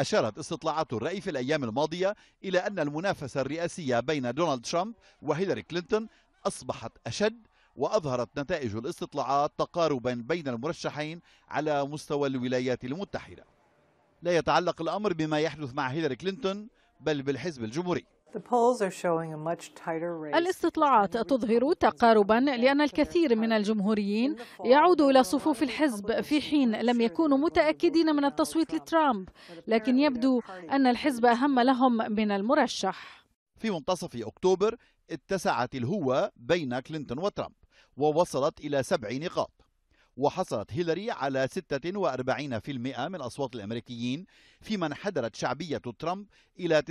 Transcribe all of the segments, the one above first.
أشارت استطلاعات الرأي في الأيام الماضية إلى أن المنافسة الرئاسية بين دونالد ترامب وهيلاري كلينتون أصبحت أشد وأظهرت نتائج الاستطلاعات تقاربا بين المرشحين على مستوى الولايات المتحدة لا يتعلق الأمر بما يحدث مع هيلاري كلينتون بل بالحزب الجمهوري الاستطلاعات تظهر تقاربا لأن الكثير من الجمهوريين يعودوا إلى صفوف الحزب في حين لم يكونوا متأكدين من التصويت لترامب لكن يبدو أن الحزب أهم لهم من المرشح في منتصف أكتوبر اتسعت الهوة بين كلينتون وترامب ووصلت إلى سبع نقاط وحصلت هيلاري على 46% من أصوات الأمريكيين فيما انحدرت شعبية ترامب إلى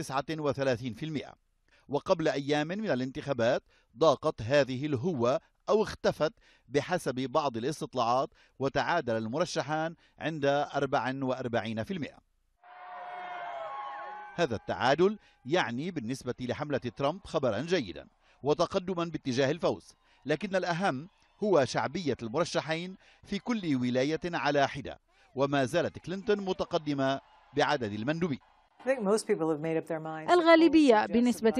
39% وقبل أيام من الانتخابات ضاقت هذه الهوة أو اختفت بحسب بعض الاستطلاعات وتعادل المرشحان عند 44% هذا التعادل يعني بالنسبة لحملة ترامب خبرا جيدا وتقدما باتجاه الفوز لكن الأهم هو شعبية المرشحين في كل ولاية على حدة وما زالت كلينتون متقدمة بعدد المندوبين الغالبية بنسبة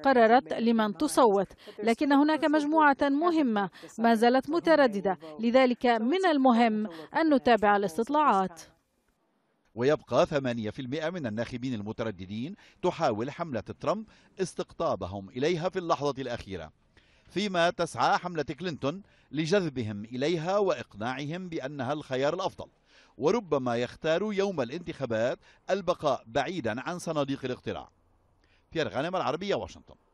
92% قررت لمن تصوت لكن هناك مجموعة مهمة ما زالت مترددة لذلك من المهم أن نتابع الاستطلاعات ويبقى 8% من الناخبين المترددين تحاول حملة ترامب استقطابهم إليها في اللحظة الأخيرة فيما تسعى حملة كلينتون لجذبهم إليها وإقناعهم بأنها الخيار الأفضل وربما يختاروا يوم الانتخابات البقاء بعيدا عن صناديق الاقتراع في الغنم العربية واشنطن